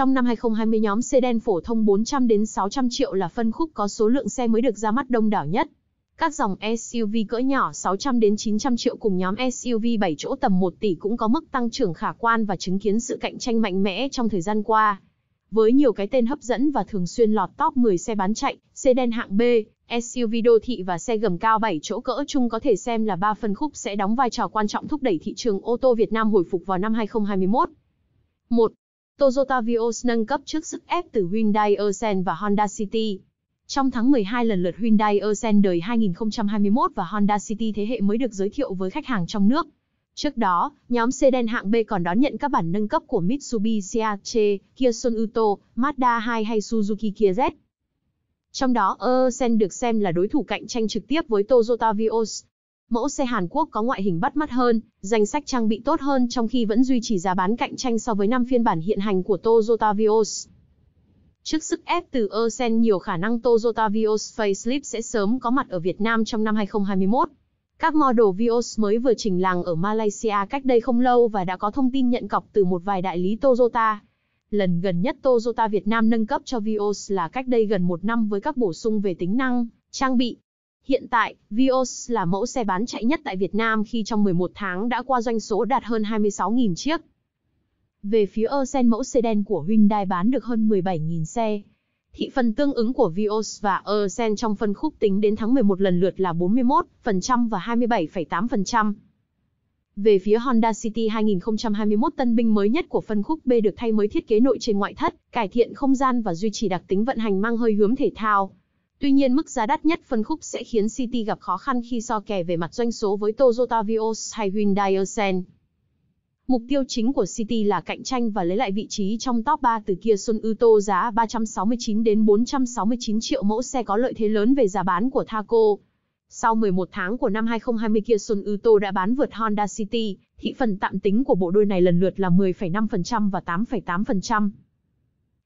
Trong năm 2020 nhóm sedan phổ thông 400 đến 600 triệu là phân khúc có số lượng xe mới được ra mắt đông đảo nhất. Các dòng SUV cỡ nhỏ 600 đến 900 triệu cùng nhóm SUV 7 chỗ tầm 1 tỷ cũng có mức tăng trưởng khả quan và chứng kiến sự cạnh tranh mạnh mẽ trong thời gian qua. Với nhiều cái tên hấp dẫn và thường xuyên lọt top 10 xe bán chạy, xe sedan hạng B, SUV đô thị và xe gầm cao 7 chỗ cỡ chung có thể xem là ba phân khúc sẽ đóng vai trò quan trọng thúc đẩy thị trường ô tô Việt Nam hồi phục vào năm 2021. 1. Toyota Vios nâng cấp trước sức ép từ Hyundai Accent và Honda City. Trong tháng 12 lần lượt Hyundai Accent đời 2021 và Honda City thế hệ mới được giới thiệu với khách hàng trong nước. Trước đó, nhóm sedan hạng B còn đón nhận các bản nâng cấp của Mitsubishi Ate, Kia Sonuto, Mazda 2 hay Suzuki Kia Z. Trong đó, Accent được xem là đối thủ cạnh tranh trực tiếp với Toyota Vios, Mẫu xe Hàn Quốc có ngoại hình bắt mắt hơn, danh sách trang bị tốt hơn trong khi vẫn duy trì giá bán cạnh tranh so với năm phiên bản hiện hành của Toyota Vios. Trước sức ép từ Ocean nhiều khả năng Toyota Vios facelift sẽ sớm có mặt ở Việt Nam trong năm 2021. Các model Vios mới vừa trình làng ở Malaysia cách đây không lâu và đã có thông tin nhận cọc từ một vài đại lý Toyota. Lần gần nhất Toyota Việt Nam nâng cấp cho Vios là cách đây gần một năm với các bổ sung về tính năng, trang bị, Hiện tại, Vios là mẫu xe bán chạy nhất tại Việt Nam khi trong 11 tháng đã qua doanh số đạt hơn 26.000 chiếc. Về phía Ocean mẫu sedan của Hyundai bán được hơn 17.000 xe. Thị phần tương ứng của Vios và Ocean trong phân khúc tính đến tháng 11 lần lượt là 41% và 27,8%. Về phía Honda City 2021 tân binh mới nhất của phân khúc B được thay mới thiết kế nội trên ngoại thất, cải thiện không gian và duy trì đặc tính vận hành mang hơi hướng thể thao. Tuy nhiên mức giá đắt nhất phân khúc sẽ khiến City gặp khó khăn khi so kè về mặt doanh số với Toyota Vios hay Hyundai Accent. Mục tiêu chính của City là cạnh tranh và lấy lại vị trí trong top 3 từ Kia Soul Uto giá 369 đến 469 triệu mẫu xe có lợi thế lớn về giá bán của Thaco. Sau 11 tháng của năm 2020 Kia Soul Uto đã bán vượt Honda City, thị phần tạm tính của bộ đôi này lần lượt là 10,5% và 8,8%.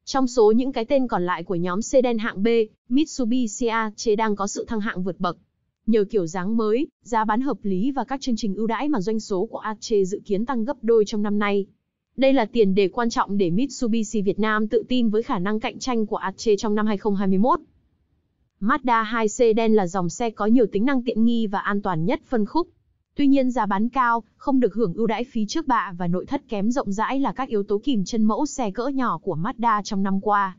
Trong số những cái tên còn lại của nhóm xe đen hạng B, Mitsubishi ACE đang có sự thăng hạng vượt bậc. Nhờ kiểu dáng mới, giá bán hợp lý và các chương trình ưu đãi mà doanh số của ACE dự kiến tăng gấp đôi trong năm nay. Đây là tiền đề quan trọng để Mitsubishi Việt Nam tự tin với khả năng cạnh tranh của ACE trong năm 2021. Mazda 2 đen là dòng xe có nhiều tính năng tiện nghi và an toàn nhất phân khúc. Tuy nhiên giá bán cao, không được hưởng ưu đãi phí trước bạ và nội thất kém rộng rãi là các yếu tố kìm chân mẫu xe cỡ nhỏ của Mazda trong năm qua.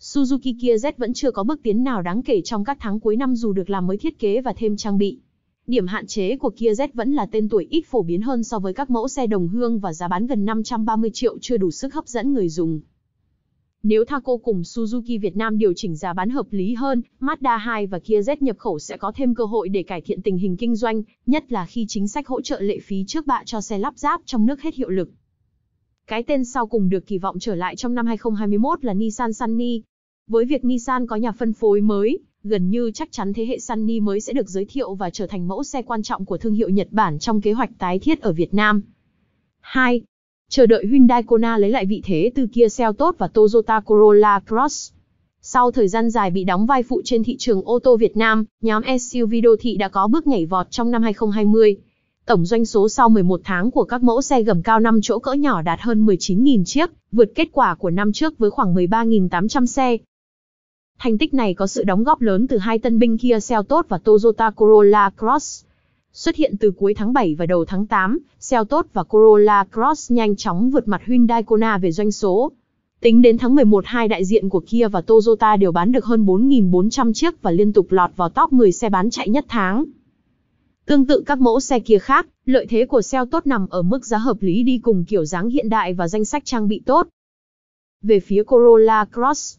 Suzuki Kia Z vẫn chưa có bước tiến nào đáng kể trong các tháng cuối năm dù được làm mới thiết kế và thêm trang bị. Điểm hạn chế của Kia Z vẫn là tên tuổi ít phổ biến hơn so với các mẫu xe đồng hương và giá bán gần 530 triệu chưa đủ sức hấp dẫn người dùng. Nếu Thaco cùng Suzuki Việt Nam điều chỉnh giá bán hợp lý hơn, Mazda 2 và Kia Z nhập khẩu sẽ có thêm cơ hội để cải thiện tình hình kinh doanh, nhất là khi chính sách hỗ trợ lệ phí trước bạ cho xe lắp ráp trong nước hết hiệu lực. Cái tên sau cùng được kỳ vọng trở lại trong năm 2021 là Nissan Sunny. Với việc Nissan có nhà phân phối mới, gần như chắc chắn thế hệ Sunny mới sẽ được giới thiệu và trở thành mẫu xe quan trọng của thương hiệu Nhật Bản trong kế hoạch tái thiết ở Việt Nam. 2 chờ đợi Hyundai Kona lấy lại vị thế từ Kia Seltos và Toyota Corolla Cross. Sau thời gian dài bị đóng vai phụ trên thị trường ô tô Việt Nam, nhóm SUV đô thị đã có bước nhảy vọt trong năm 2020. Tổng doanh số sau 11 tháng của các mẫu xe gầm cao 5 chỗ cỡ nhỏ đạt hơn 19.000 chiếc, vượt kết quả của năm trước với khoảng 13.800 xe. Thành tích này có sự đóng góp lớn từ hai tân binh Kia Seltos và Toyota Corolla Cross. Xuất hiện từ cuối tháng 7 và đầu tháng 8, xeo và Corolla Cross nhanh chóng vượt mặt Hyundai Kona về doanh số. Tính đến tháng 11 hai đại diện của Kia và Toyota đều bán được hơn 4.400 chiếc và liên tục lọt vào top 10 xe bán chạy nhất tháng. Tương tự các mẫu xe Kia khác, lợi thế của xeo tốt nằm ở mức giá hợp lý đi cùng kiểu dáng hiện đại và danh sách trang bị tốt. Về phía Corolla Cross,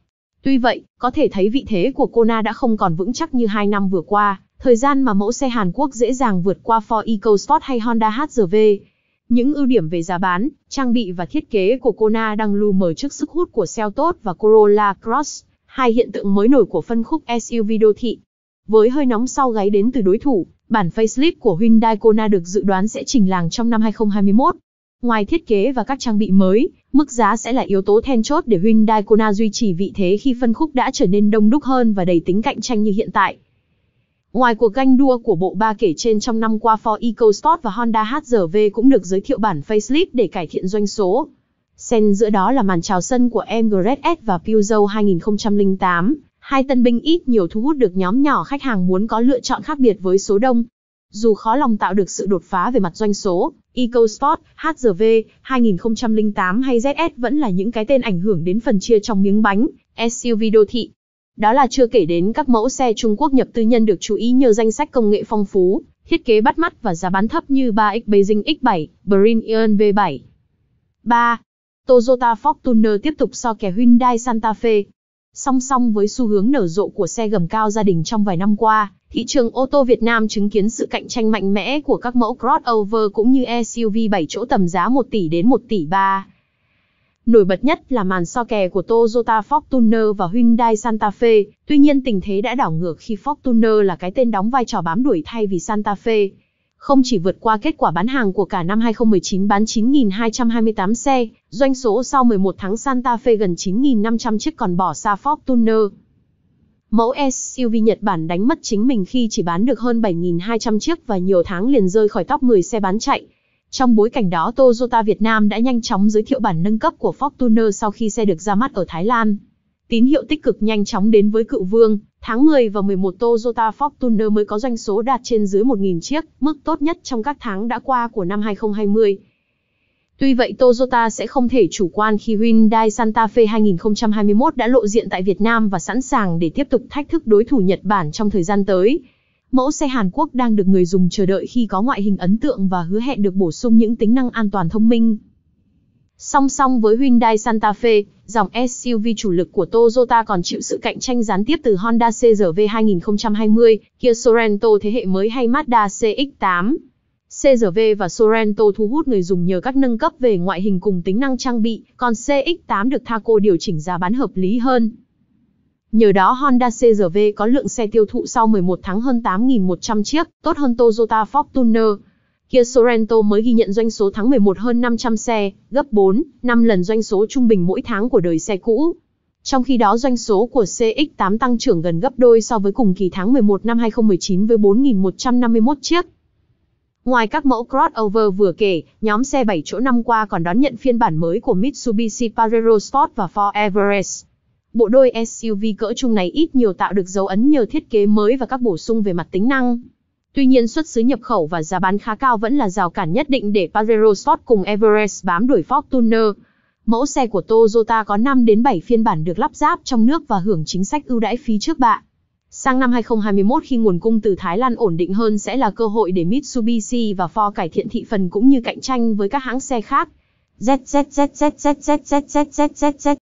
Tuy vậy, có thể thấy vị thế của Kona đã không còn vững chắc như hai năm vừa qua, thời gian mà mẫu xe Hàn Quốc dễ dàng vượt qua Ford EcoSport hay Honda HR-V. Những ưu điểm về giá bán, trang bị và thiết kế của Kona đang lù mờ trước sức hút của Tốt và Corolla Cross, hai hiện tượng mới nổi của phân khúc SUV đô thị. Với hơi nóng sau gáy đến từ đối thủ, bản facelift của Hyundai Kona được dự đoán sẽ chỉnh làng trong năm 2021. Ngoài thiết kế và các trang bị mới, mức giá sẽ là yếu tố then chốt để Hyundai Kona duy trì vị thế khi phân khúc đã trở nên đông đúc hơn và đầy tính cạnh tranh như hiện tại. Ngoài cuộc ganh đua của bộ ba kể trên trong năm qua Ford EcoSport và Honda HR-V cũng được giới thiệu bản facelift để cải thiện doanh số. Xen giữa đó là màn chào sân của Emirates S và Peugeot 2008, hai tân binh ít nhiều thu hút được nhóm nhỏ khách hàng muốn có lựa chọn khác biệt với số đông. Dù khó lòng tạo được sự đột phá về mặt doanh số, EcoSport, HGV, 2008 hay ZS vẫn là những cái tên ảnh hưởng đến phần chia trong miếng bánh, SUV đô thị. Đó là chưa kể đến các mẫu xe Trung Quốc nhập tư nhân được chú ý nhờ danh sách công nghệ phong phú, thiết kế bắt mắt và giá bán thấp như 3X Beijing X7, Brin Ion V7. 3. Toyota Fortuner tiếp tục so kè Hyundai Santa Fe. Song song với xu hướng nở rộ của xe gầm cao gia đình trong vài năm qua, thị trường ô tô Việt Nam chứng kiến sự cạnh tranh mạnh mẽ của các mẫu crossover cũng như SUV 7 chỗ tầm giá 1 tỷ đến 1 tỷ 3. Nổi bật nhất là màn so kè của Toyota Fortuner và Hyundai Santa Fe, tuy nhiên tình thế đã đảo ngược khi Fortuner là cái tên đóng vai trò bám đuổi thay vì Santa Fe. Không chỉ vượt qua kết quả bán hàng của cả năm 2019 bán 9.228 xe, doanh số sau 11 tháng Santa Fe gần 9.500 chiếc còn bỏ xa Fortuner. Mẫu SUV Nhật Bản đánh mất chính mình khi chỉ bán được hơn 7.200 chiếc và nhiều tháng liền rơi khỏi top 10 xe bán chạy. Trong bối cảnh đó, Toyota Việt Nam đã nhanh chóng giới thiệu bản nâng cấp của Fortuner sau khi xe được ra mắt ở Thái Lan. Tín hiệu tích cực nhanh chóng đến với cựu vương, tháng 10 và 11 Toyota Fortuner mới có doanh số đạt trên dưới 1.000 chiếc, mức tốt nhất trong các tháng đã qua của năm 2020. Tuy vậy Toyota sẽ không thể chủ quan khi Hyundai Santa Fe 2021 đã lộ diện tại Việt Nam và sẵn sàng để tiếp tục thách thức đối thủ Nhật Bản trong thời gian tới. Mẫu xe Hàn Quốc đang được người dùng chờ đợi khi có ngoại hình ấn tượng và hứa hẹn được bổ sung những tính năng an toàn thông minh. Song song với Hyundai Santa Fe, dòng SUV chủ lực của Toyota còn chịu sự cạnh tranh gián tiếp từ Honda CR-V 2020, Kia Sorento thế hệ mới hay Mazda CX-8. CRV và Sorento thu hút người dùng nhờ các nâng cấp về ngoại hình cùng tính năng trang bị, còn CX-8 được Thaco điều chỉnh giá bán hợp lý hơn. Nhờ đó Honda CRV có lượng xe tiêu thụ sau 11 tháng hơn 8.100 chiếc, tốt hơn Toyota Fortuner. Kia Sorento mới ghi nhận doanh số tháng 11 hơn 500 xe, gấp 4, 5 lần doanh số trung bình mỗi tháng của đời xe cũ. Trong khi đó doanh số của CX-8 tăng trưởng gần gấp đôi so với cùng kỳ tháng 11 năm 2019 với 4.151 chiếc. Ngoài các mẫu crossover vừa kể, nhóm xe 7 chỗ năm qua còn đón nhận phiên bản mới của Mitsubishi Pajero Sport và Ford Everest. Bộ đôi SUV cỡ trung này ít nhiều tạo được dấu ấn nhờ thiết kế mới và các bổ sung về mặt tính năng. Tuy nhiên xuất xứ nhập khẩu và giá bán khá cao vẫn là rào cản nhất định để Pajero Sport cùng Everest bám đuổi Fortuner. Mẫu xe của Toyota có 5 đến 7 phiên bản được lắp ráp trong nước và hưởng chính sách ưu đãi phí trước bạ. Sang năm 2021 khi nguồn cung từ Thái Lan ổn định hơn sẽ là cơ hội để Mitsubishi và Ford cải thiện thị phần cũng như cạnh tranh với các hãng xe khác. ZZZZZZZZZZZZZ